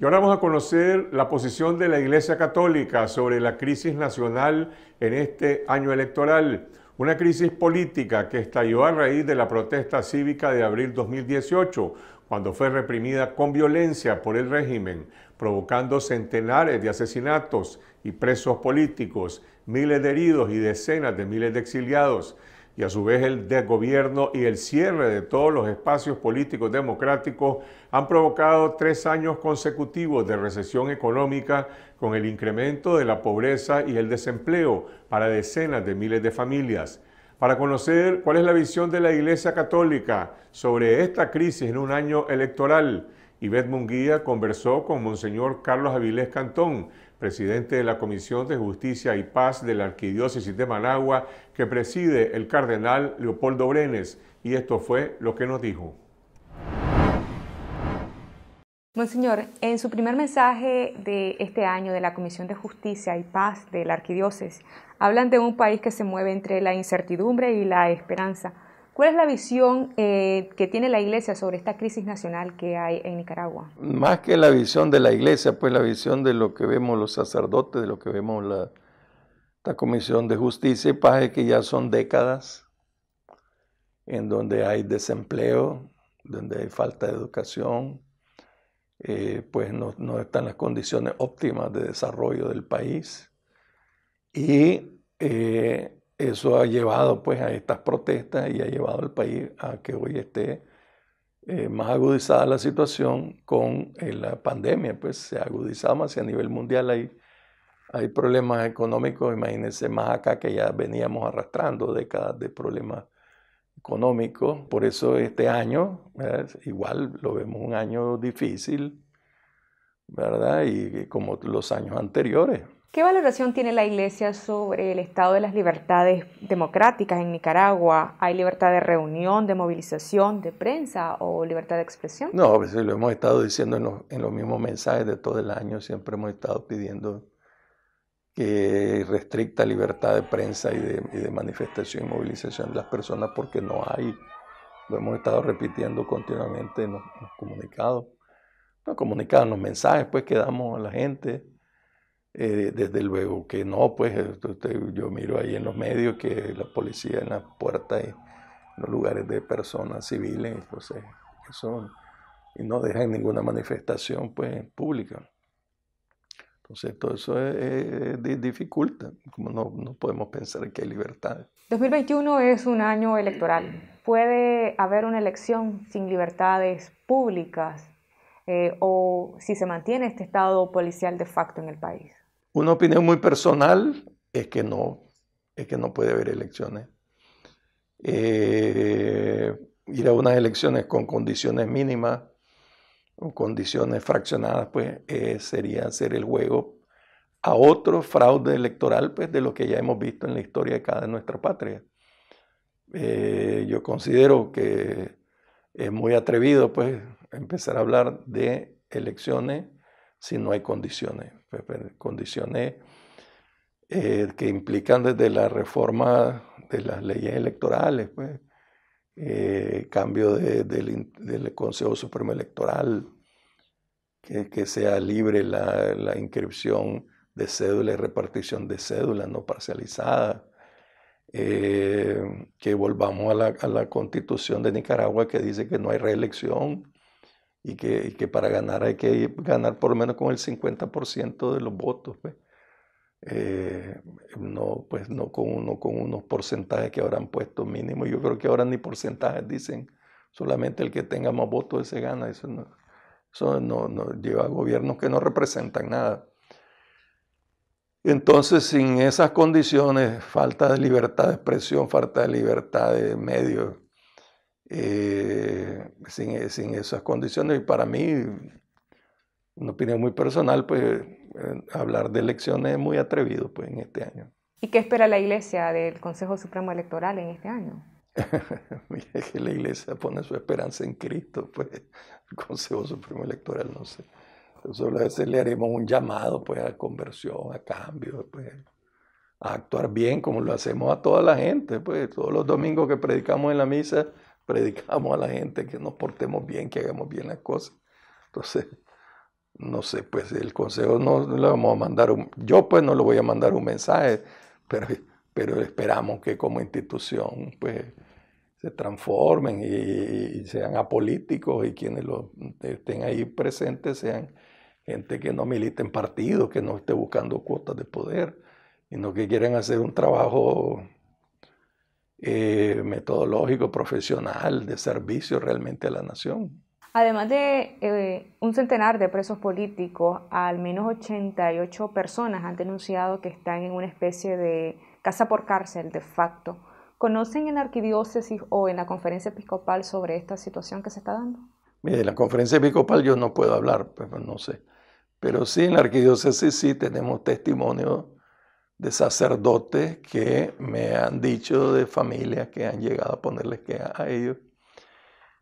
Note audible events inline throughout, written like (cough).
Y ahora vamos a conocer la posición de la Iglesia Católica sobre la crisis nacional en este año electoral, una crisis política que estalló a raíz de la protesta cívica de abril 2018, cuando fue reprimida con violencia por el régimen, provocando centenares de asesinatos y presos políticos, miles de heridos y decenas de miles de exiliados y a su vez el desgobierno y el cierre de todos los espacios políticos democráticos han provocado tres años consecutivos de recesión económica con el incremento de la pobreza y el desempleo para decenas de miles de familias. Para conocer cuál es la visión de la Iglesia Católica sobre esta crisis en un año electoral, Ivette Munguía conversó con Monseñor Carlos Avilés Cantón, presidente de la Comisión de Justicia y Paz de la Arquidiócesis de Managua, que preside el cardenal Leopoldo Brenes, y esto fue lo que nos dijo. Monseñor, en su primer mensaje de este año de la Comisión de Justicia y Paz de la Arquidiócesis, hablan de un país que se mueve entre la incertidumbre y la esperanza. ¿Cuál es la visión eh, que tiene la Iglesia sobre esta crisis nacional que hay en Nicaragua? Más que la visión de la Iglesia, pues la visión de lo que vemos los sacerdotes, de lo que vemos la, Comisión de Justicia y Paz, que ya son décadas en donde hay desempleo, donde hay falta de educación, eh, pues no, están las condiciones óptimas de desarrollo del país. Y eh, eso ha llevado pues a estas protestas y ha llevado al país a que hoy esté eh, más agudizada la situación con eh, la pandemia, pues se ha agudizado más y a nivel mundial hay, problemas económicos, imagínense más acá que ya veníamos arrastrando décadas de problemas económicos, por eso este año, igual lo vemos un año difícil, ¿verdad? Y como los años anteriores. ¿Qué valoración tiene la Iglesia sobre el estado de las libertades democráticas en Nicaragua? ¿Hay libertad de reunión, de movilización, de prensa o libertad de expresión? No, pues lo hemos estado diciendo en los, mismos mensajes de todo el año, siempre hemos estado pidiendo que restricta libertad de prensa y de, manifestación y movilización de las personas porque no hay, lo hemos estado repitiendo continuamente en los, los comunicados, en los mensajes pues que damos a la gente eh, desde luego que no, pues eh, yo miro ahí en los medios que la policía en las puertas y en los lugares de personas civiles, entonces pues, eh, y no dejan ninguna manifestación pues pública. Entonces todo eso es, dificulta, como no, podemos pensar que hay libertad. 2021 es un año electoral. ¿Puede haber una elección sin libertades públicas o si se mantiene este estado policial de facto en el país? Una opinión muy personal es que no, es que no puede haber elecciones. Eh, ir a unas elecciones con condiciones mínimas o condiciones fraccionadas, pues eh, sería hacer el juego a otro fraude electoral, pues de lo que ya hemos visto en la historia de cada nuestra patria. Eh, yo considero que es muy atrevido, pues, empezar a hablar de elecciones si no hay condiciones, condiciones eh, que implican desde la reforma de las leyes electorales, pues, eh, cambio del, Consejo Supremo Electoral, que, que sea libre la, inscripción de cédula y repartición de cédulas no parcializada, eh, que volvamos a la, a la constitución de Nicaragua que dice que no hay reelección y que, que para ganar hay que ganar por lo menos con el 50% de los votos. Pues. Eh, no, pues no con, uno, con unos porcentajes que habrán puesto mínimo. Yo creo que ahora ni porcentajes dicen, solamente el que tenga más votos se gana. Eso, no, no, lleva a gobiernos que no representan nada. Entonces, sin esas condiciones, falta de libertad de expresión, falta de libertad de medios, eh, sin, e, sin, esas condiciones. Y para mí, una opinión muy personal, pues eh, hablar de elecciones es muy atrevido pues, en este año. ¿Y qué espera la Iglesia del Consejo Supremo Electoral en este año? (laughs) Mire que la Iglesia pone su esperanza en Cristo, pues el Consejo Supremo Electoral, no sé. Solo a veces le haremos un llamado pues, a conversión, a cambio, pues, a actuar bien como lo hacemos a toda la gente. Pues. Todos los domingos que predicamos en la misa, predicamos a la gente que nos portemos bien, que hagamos bien las cosas. Entonces, no sé, pues el consejo no, le vamos a mandar, un, yo pues no le voy a mandar un mensaje, pero, pero esperamos que como institución pues se transformen y, sean apolíticos y quienes estén ahí presentes sean gente que no milite en partidos, que no esté buscando cuotas de poder, sino que quieran hacer un trabajo eh, metodológico, profesional, de servicio realmente a la nación. Además de eh, un centenar de presos políticos, al menos 88 personas han denunciado que están en una especie de casa por cárcel de facto. ¿Conocen en la arquidiócesis o en la conferencia episcopal sobre esta situación que se está dando? Mire, la conferencia episcopal yo no puedo hablar, pues no sé. Pero sí, en la arquidiócesis sí tenemos testimonio de sacerdotes que me han dicho de familias que han llegado a ponerles queja a ellos.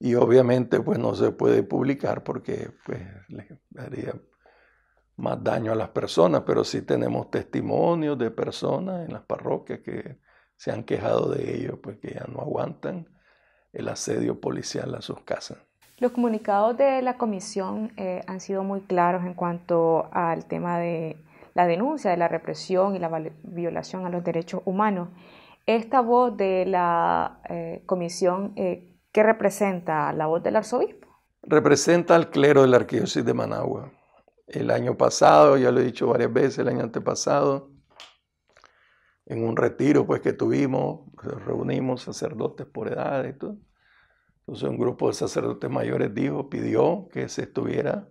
Y obviamente pues no se puede publicar porque pues les haría más daño a las personas, pero sí tenemos testimonios de personas en las parroquias que se han quejado de ellos, pues que ya no aguantan el asedio policial a sus casas. Los comunicados de la comisión eh, han sido muy claros en cuanto al tema de la denuncia de la represión y la violación a los derechos humanos. Esta voz de la eh, comisión, eh, ¿qué representa? ¿La voz del arzobispo? Representa al clero de la Arquidiócesis de Managua. El año pasado, ya lo he dicho varias veces, el año antepasado, en un retiro pues que tuvimos, reunimos sacerdotes por edad y todo. Entonces un grupo de sacerdotes mayores dijo, pidió que se estuviera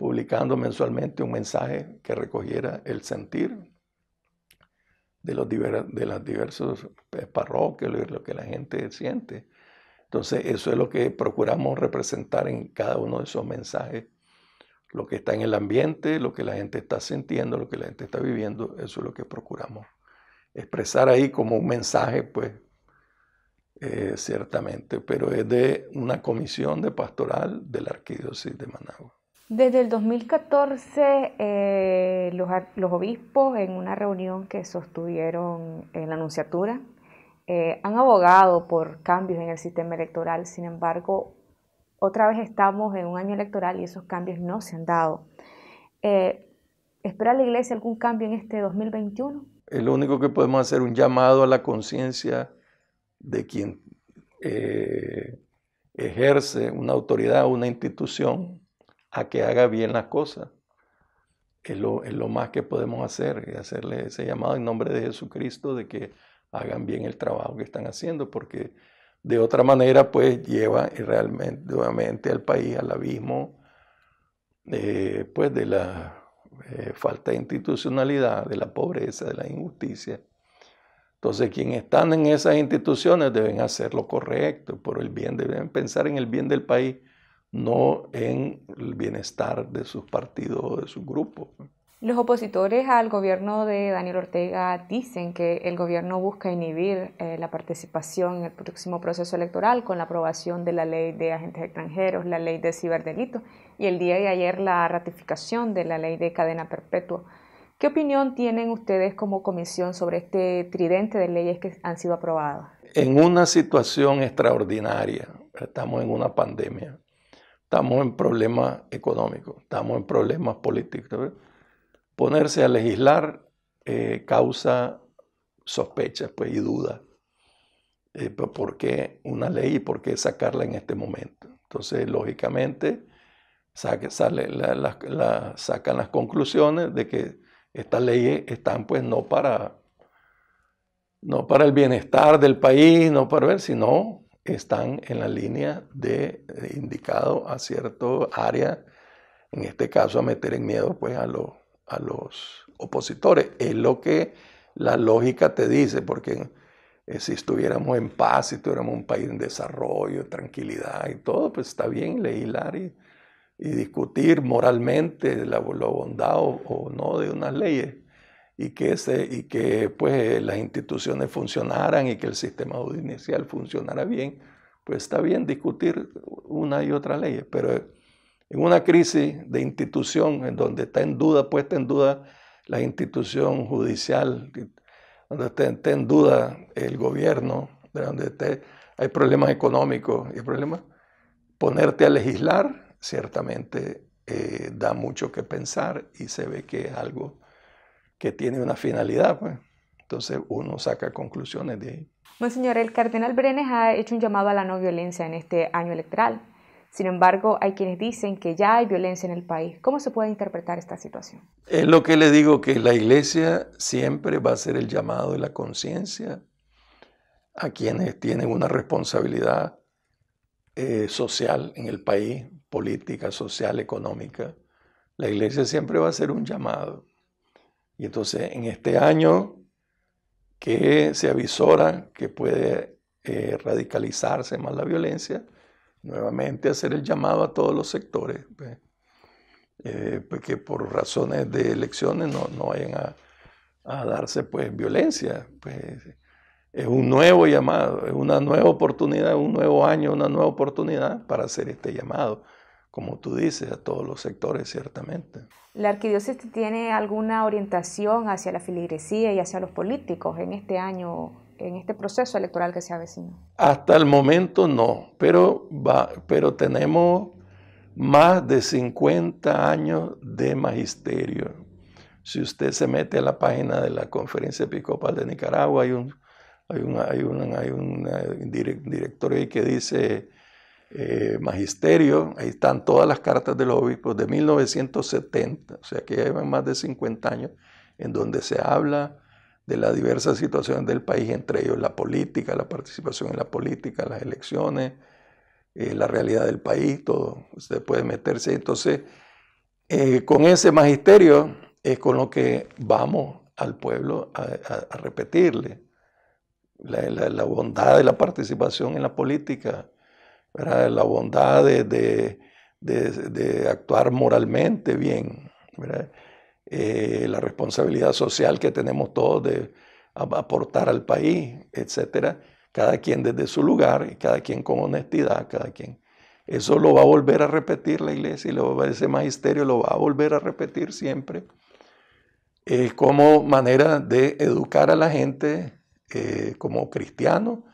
publicando mensualmente un mensaje que recogiera el sentir de, los diversos de las diversos eh, parroquias, lo que la gente siente. Entonces, eso es lo que procuramos representar en cada uno de esos mensajes. Lo que está en el ambiente, lo que la gente está sintiendo, lo que la gente está viviendo, eso es lo que procuramos expresar ahí como un mensaje, pues, eh, ciertamente, pero es de una comisión de pastoral de la Arquidiócesis de Managua. Desde el 2014, eh, los, los, obispos, en una reunión que sostuvieron en la Anunciatura, eh, han abogado por cambios en el sistema electoral. Sin embargo, otra vez estamos en un año electoral y esos cambios no se han dado. Eh, ¿Espera la Iglesia algún cambio en este 2021? Lo único que podemos hacer un llamado a la conciencia de quien ejerce una autoridad, una institución a que haga bien las cosas. Es lo, más que podemos hacer, hacerle ese llamado en nombre de Jesucristo de que hagan bien el trabajo que están haciendo, porque de otra manera pues lleva realmente nuevamente al país al abismo eh, pues de la eh, falta de institucionalidad, de la pobreza, de la injusticia. Entonces, quienes están en esas instituciones deben hacer lo correcto, por el bien, deben pensar en el bien del país, no en el bienestar de sus partidos o de sus grupos. Los opositores al gobierno de Daniel Ortega dicen que el gobierno busca inhibir eh, la participación en el próximo proceso electoral con la aprobación de la ley de agentes extranjeros, la ley de ciberdelitos y el día de ayer la ratificación de la ley de cadena perpetua. ¿Qué opinión tienen ustedes como comisión sobre este tridente de leyes que han sido aprobadas? En una situación extraordinaria, estamos en una pandemia, estamos en problemas económicos, estamos en problemas políticos. Ponerse a legislar eh, causa sospechas pues, y dudas. Eh, pues, ¿Por qué una ley y por qué sacarla en este momento? Entonces, lógicamente, sacan las conclusiones de que estas leyes están pues no para, no para el bienestar del país, no para ver, sino están en la línea de, indicado a cierto área, en este caso a meter en miedo pues, a, a los opositores. Es lo que la lógica te dice, porque eh, si estuviéramos en paz, si tuviéramos un país en desarrollo, tranquilidad y todo, pues está bien legislar y, y discutir moralmente la, bondad o, no de unas leyes y que, ese, y que pues, las instituciones funcionaran y que el sistema judicial funcionara bien, pues está bien discutir una y otra ley, pero en una crisis de institución en donde está en duda, puesta en duda la institución judicial, donde está, en duda el gobierno, donde esté, hay problemas económicos y problemas, ponerte a legislar ciertamente eh, da mucho que pensar y se ve que es algo que tiene una finalidad. Pues. Entonces uno saca conclusiones de ahí. Monseñor, el cardenal Brenes ha hecho un llamado a la no violencia en este año electoral. Sin embargo, hay quienes dicen que ya hay violencia en el país. ¿Cómo se puede interpretar esta situación? Es lo que le digo, que la iglesia siempre va a ser el llamado de la conciencia a quienes tienen una responsabilidad eh, social en el país, política, social, económica. La iglesia siempre va a ser un llamado. Y entonces en este año que se avisora que puede eh, radicalizarse más la violencia, nuevamente hacer el llamado a todos los sectores, pues, eh, pues que por razones de elecciones no, no vayan a, darse pues violencia. Pues, es un nuevo llamado, es una nueva oportunidad, un nuevo año, una nueva oportunidad para hacer este llamado como tú dices, a todos los sectores, ciertamente. ¿La arquidiócesis tiene alguna orientación hacia la filigresía y hacia los políticos en este año, en este proceso electoral que se avecina? Hasta el momento no, pero, va, pero tenemos más de 50 años de magisterio. Si usted se mete a la página de la Conferencia Episcopal de Nicaragua, hay un, hay un hay un eh, directorio que dice eh, magisterio, ahí están todas las cartas de los obispos de 1970, o sea que ya llevan más de 50 años, en donde se habla de las diversas situaciones del país, entre ellos la política, la participación en la política, las elecciones, eh, la realidad del país, todo. Usted puede meterse. Entonces, eh, con ese magisterio es con lo que vamos al pueblo a, repetirle la bondad de la participación en la política, la bondad de, de, actuar moralmente bien, eh, la responsabilidad social que tenemos todos de aportar al país, etcétera, cada quien desde su lugar y cada quien con honestidad, cada quien. Eso lo va a volver a repetir la iglesia y ese magisterio lo va a volver a repetir siempre como manera de educar a la gente eh, como cristiano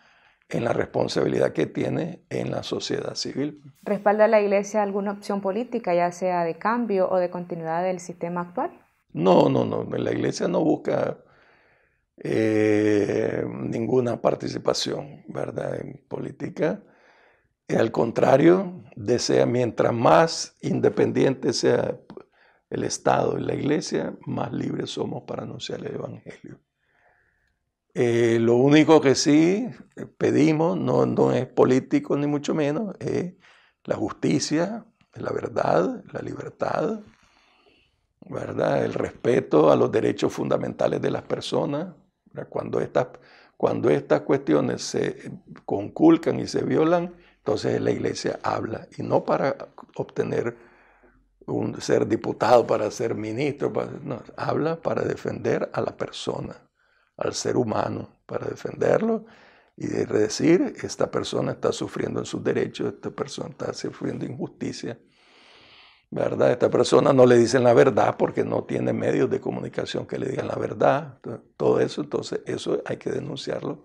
en la responsabilidad que tiene en la sociedad civil. ¿Respalda la Iglesia alguna opción política, ya sea de cambio o de continuidad del sistema actual? No, no, no. La Iglesia no busca eh, ninguna participación, ¿verdad? En política. Al contrario, desea mientras más independiente sea el Estado y la Iglesia, más libres somos para anunciar el Evangelio. Eh, lo único que sí eh, pedimos, no, es político ni mucho menos, es la justicia, la verdad, la libertad, ¿verdad? el respeto a los derechos fundamentales de las personas. Cuando estas, cuando estas cuestiones se conculcan y se violan, entonces la iglesia habla, y no para obtener ser diputado, para ser ministro, habla para defender a la persona al ser humano para defenderlo y decir, esta persona está sufriendo en sus derechos, esta persona está sufriendo injusticia, ¿verdad? Esta persona no le dicen la verdad porque no tiene medios de comunicación que le digan la verdad, todo eso, entonces eso hay que denunciarlo.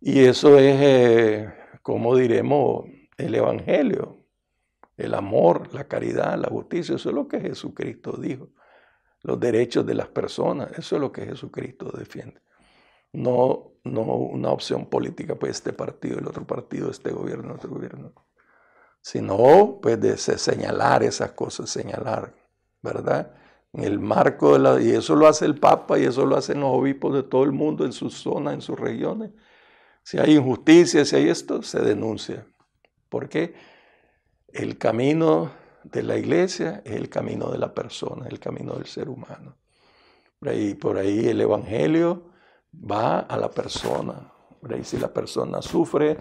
Y eso es, eh, como diremos, el Evangelio, el amor, la caridad, la justicia, eso es lo que Jesucristo dijo los derechos de las personas. Eso es lo que Jesucristo defiende. No, no una opción política, pues este partido, el otro partido, este gobierno, otro gobierno. Sino, pues, de señalar esas cosas, señalar, ¿verdad? En el marco de la. Y eso lo hace el Papa y eso lo hacen los obispos de todo el mundo, en sus zonas, en sus regiones. Si hay injusticia, si hay esto, se denuncia. ¿Por qué? El camino de la iglesia es el camino de la persona, el camino del ser humano. Por ahí, por ahí el Evangelio va a la persona. Por si la persona sufre,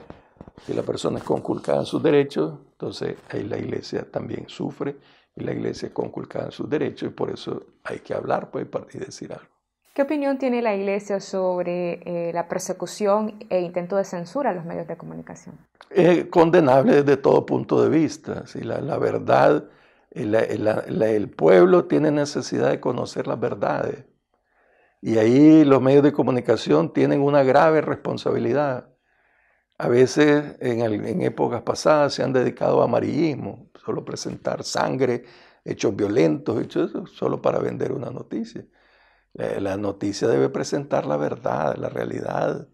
si la persona es conculcada en sus derechos, entonces ahí la iglesia también sufre y la iglesia es conculcada en sus derechos y por eso hay que hablar pues, y decir algo. ¿Qué opinión tiene la Iglesia sobre eh, la persecución e intento de censura a los medios de comunicación? Es condenable desde todo punto de vista. Si La, verdad, el, pueblo tiene necesidad de conocer las verdades. Y ahí los medios de comunicación tienen una grave responsabilidad. A veces en, en, épocas pasadas se han dedicado a amarillismo, solo presentar sangre, hechos violentos, hechos, solo para vender una noticia. Eh, la noticia debe presentar la verdad, la realidad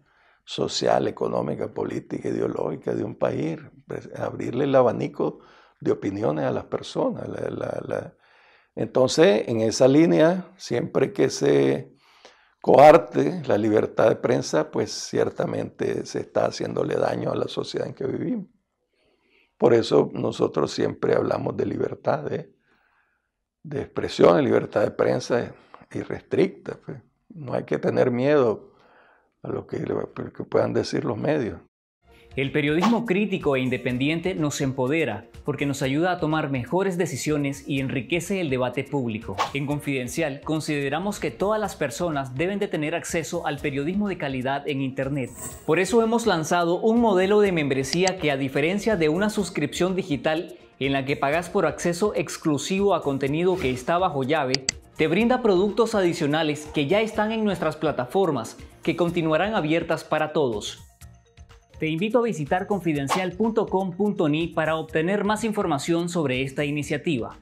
social, económica, política, ideológica de un país, pues, abrirle el abanico de opiniones a las personas. Entonces, en esa línea, siempre que se coarte la libertad de prensa, pues ciertamente se está haciéndole daño a la sociedad en que vivimos. Por eso nosotros siempre hablamos de libertad de, de expresión, de libertad de prensa irrestricta. Pues. No hay que tener miedo a lo que, puedan decir los medios. El periodismo crítico e independiente nos empodera porque nos ayuda a tomar mejores decisiones y enriquece el debate público. En Confidencial consideramos que todas las personas deben de tener acceso al periodismo de calidad en Internet. Por eso hemos lanzado un modelo de membresía que a diferencia de una suscripción digital en la que pagas por acceso exclusivo a contenido que está bajo llave, te brinda productos adicionales que ya están en nuestras plataformas, que continuarán abiertas para todos. Te invito a visitar confidencial.com.ni para obtener más información sobre esta iniciativa.